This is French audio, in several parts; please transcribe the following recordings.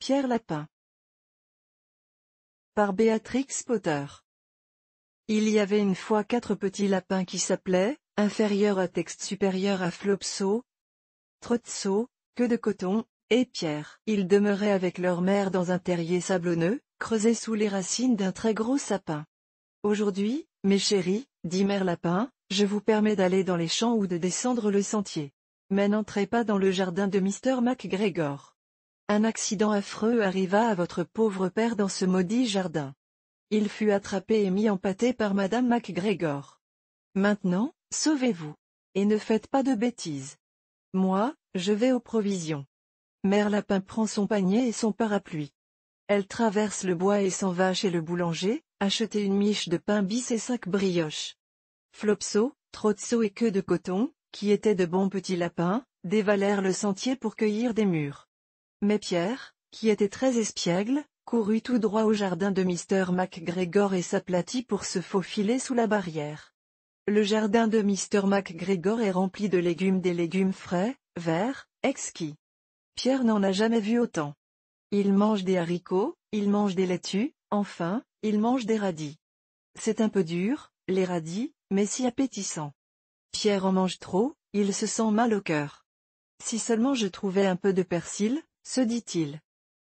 Pierre Lapin. Par Béatrix Potter. Il y avait une fois quatre petits lapins qui s'appelaient, inférieur à texte supérieur à Flopso, Trotso, Queue de Coton, et Pierre. Ils demeuraient avec leur mère dans un terrier sablonneux, creusé sous les racines d'un très gros sapin. Aujourd'hui, mes chéris, dit Mère Lapin, je vous permets d'aller dans les champs ou de descendre le sentier. Mais n'entrez pas dans le jardin de Mr. MacGregor. Un accident affreux arriva à votre pauvre père dans ce maudit jardin. Il fut attrapé et mis en pâté par madame MacGregor. Maintenant, sauvez-vous. Et ne faites pas de bêtises. Moi, je vais aux provisions. Mère Lapin prend son panier et son parapluie. Elle traverse le bois et s'en va chez le boulanger, acheter une miche de pain bis et cinq brioches. Flopso, Trotso et Queue de Coton, qui étaient de bons petits lapins, dévalèrent le sentier pour cueillir des mûres. Mais Pierre, qui était très espiègle, courut tout droit au jardin de Mr. MacGregor et s'aplatit pour se faufiler sous la barrière. Le jardin de Mr. MacGregor est rempli de légumes, des légumes frais, verts, exquis. Pierre n'en a jamais vu autant. Il mange des haricots, il mange des laitues, enfin, il mange des radis. C'est un peu dur, les radis, mais si appétissant. Pierre en mange trop, il se sent mal au cœur. Si seulement je trouvais un peu de persil, se dit-il.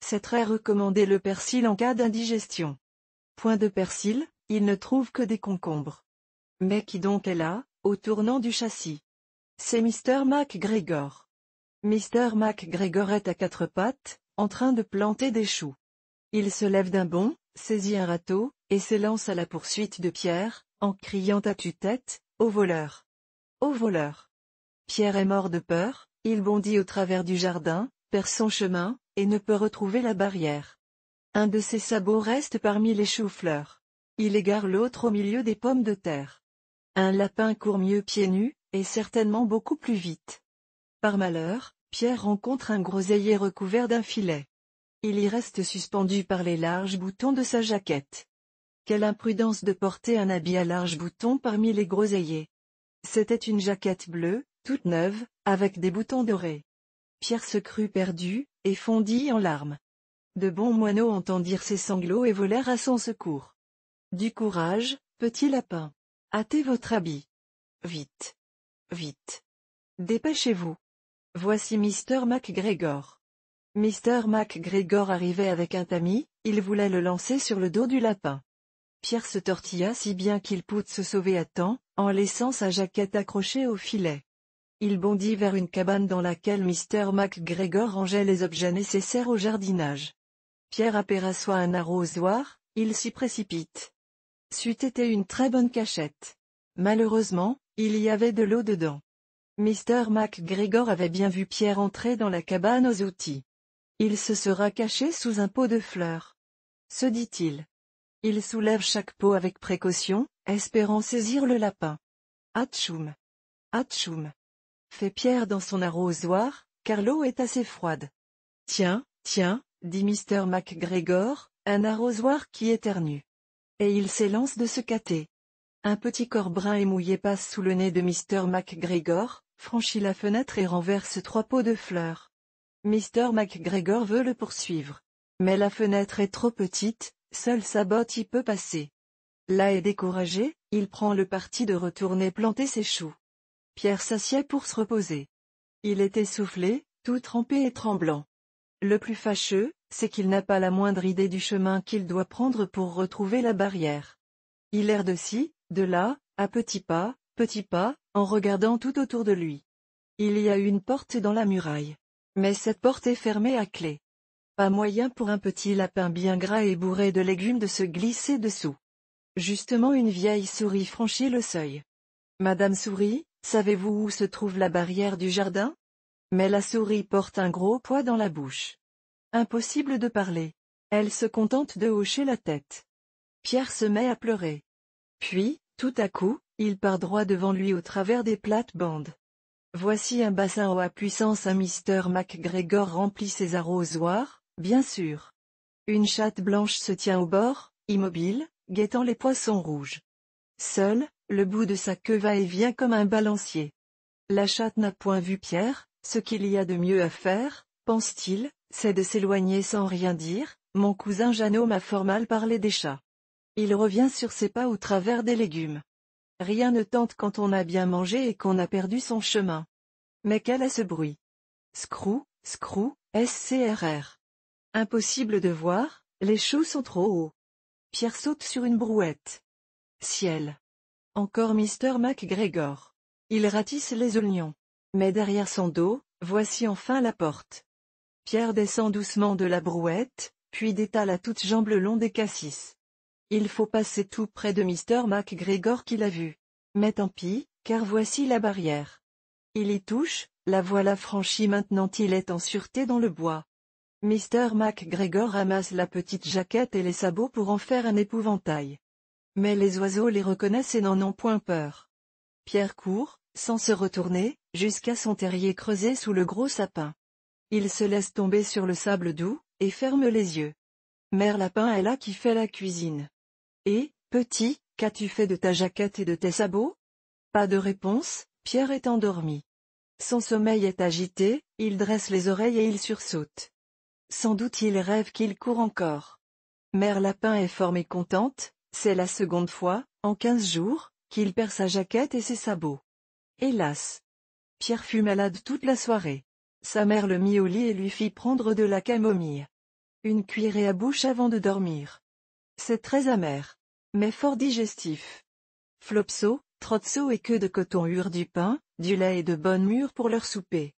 C'est très recommandé le persil en cas d'indigestion. Point de persil, il ne trouve que des concombres. Mais qui donc est là, au tournant du châssis C'est Mr. MacGregor. Mr. MacGregor est à quatre pattes, en train de planter des choux. Il se lève d'un bond, saisit un râteau, et s'élance à la poursuite de Pierre, en criant à tue-tête, au voleur. Au voleur. Pierre est mort de peur, il bondit au travers du jardin, perd son chemin, et ne peut retrouver la barrière. Un de ses sabots reste parmi les choux-fleurs. Il égare l'autre au milieu des pommes de terre. Un lapin court mieux pieds nus, et certainement beaucoup plus vite. Par malheur, Pierre rencontre un groseillier recouvert d'un filet. Il y reste suspendu par les larges boutons de sa jaquette. Quelle imprudence de porter un habit à larges boutons parmi les groseilliers. C'était une jaquette bleue, toute neuve, avec des boutons dorés. Pierre se crut perdu, et fondit en larmes. De bons moineaux entendirent ses sanglots et volèrent à son secours. Du courage, petit lapin. Hâtez votre habit. Vite. Vite. Dépêchez-vous. Voici Mr. MacGregor. Mr. MacGregor arrivait avec un tamis, il voulait le lancer sur le dos du lapin. Pierre se tortilla si bien qu'il put se sauver à temps, en laissant sa jaquette accrochée au filet il bondit vers une cabane dans laquelle Mr. MacGregor rangeait les objets nécessaires au jardinage. Pierre aperçoit un arrosoir, il s'y précipite. C'eût été une très bonne cachette. Malheureusement, il y avait de l'eau dedans. Mr. MacGregor avait bien vu Pierre entrer dans la cabane aux outils. Il se sera caché sous un pot de fleurs. Se dit-il. Il soulève chaque pot avec précaution, espérant saisir le lapin. Hatchoum. Hatchoum fait Pierre dans son arrosoir, car l'eau est assez froide. Tiens, tiens, dit Mr. MacGregor, un arrosoir qui éternue. Et il s'élance de se cater. Un petit corps brun et mouillé passe sous le nez de Mr. MacGregor, franchit la fenêtre et renverse trois pots de fleurs. Mr. MacGregor veut le poursuivre. Mais la fenêtre est trop petite, seule sa botte y peut passer. Là est découragé, il prend le parti de retourner planter ses choux. Pierre s'assied pour se reposer. Il est essoufflé, tout trempé et tremblant. Le plus fâcheux, c'est qu'il n'a pas la moindre idée du chemin qu'il doit prendre pour retrouver la barrière. Il erre de ci, de là, à petits pas, petits pas, en regardant tout autour de lui. Il y a une porte dans la muraille. Mais cette porte est fermée à clé. Pas moyen pour un petit lapin bien gras et bourré de légumes de se glisser dessous. Justement une vieille souris franchit le seuil. Madame Souris, Savez-vous où se trouve la barrière du jardin Mais la souris porte un gros poids dans la bouche. Impossible de parler. Elle se contente de hocher la tête. Pierre se met à pleurer. Puis, tout à coup, il part droit devant lui au travers des plates-bandes. Voici un bassin haut à puissance un Mr. MacGregor remplit ses arrosoirs, bien sûr. Une chatte blanche se tient au bord, immobile, guettant les poissons rouges. Seul, le bout de sa queue va et vient comme un balancier. La chatte n'a point vu Pierre, ce qu'il y a de mieux à faire, pense-t-il, c'est de s'éloigner sans rien dire, mon cousin Jeannot m'a fort mal parlé des chats. Il revient sur ses pas au travers des légumes. Rien ne tente quand on a bien mangé et qu'on a perdu son chemin. Mais quel est ce bruit Scrou, scrou, SCRR. Impossible de voir, les choux sont trop hauts. Pierre saute sur une brouette. Ciel. Encore Mr. MacGregor. Il ratisse les oignons. Mais derrière son dos, voici enfin la porte. Pierre descend doucement de la brouette, puis détale à toutes jambes le long des cassis. Il faut passer tout près de Mr. MacGregor qui l'a vu. Mais tant pis, car voici la barrière. Il y touche, la voilà franchie maintenant il est en sûreté dans le bois. Mr. MacGregor ramasse la petite jaquette et les sabots pour en faire un épouvantail. Mais les oiseaux les reconnaissent et n'en ont point peur. Pierre court, sans se retourner, jusqu'à son terrier creusé sous le gros sapin. Il se laisse tomber sur le sable doux, et ferme les yeux. Mère Lapin est là qui fait la cuisine. Et, petit, qu'as-tu fait de ta jaquette et de tes sabots Pas de réponse, Pierre est endormi. Son sommeil est agité, il dresse les oreilles et il sursaute. Sans doute il rêve qu'il court encore. Mère Lapin est fort mécontente, c'est la seconde fois, en quinze jours, qu'il perd sa jaquette et ses sabots. Hélas. Pierre fut malade toute la soirée. Sa mère le mit au lit et lui fit prendre de la camomille. Une cuillerée à bouche avant de dormir. C'est très amer. Mais fort digestif. Flopso, Trotso et queue de coton eurent du pain, du lait et de bonnes mûres pour leur souper.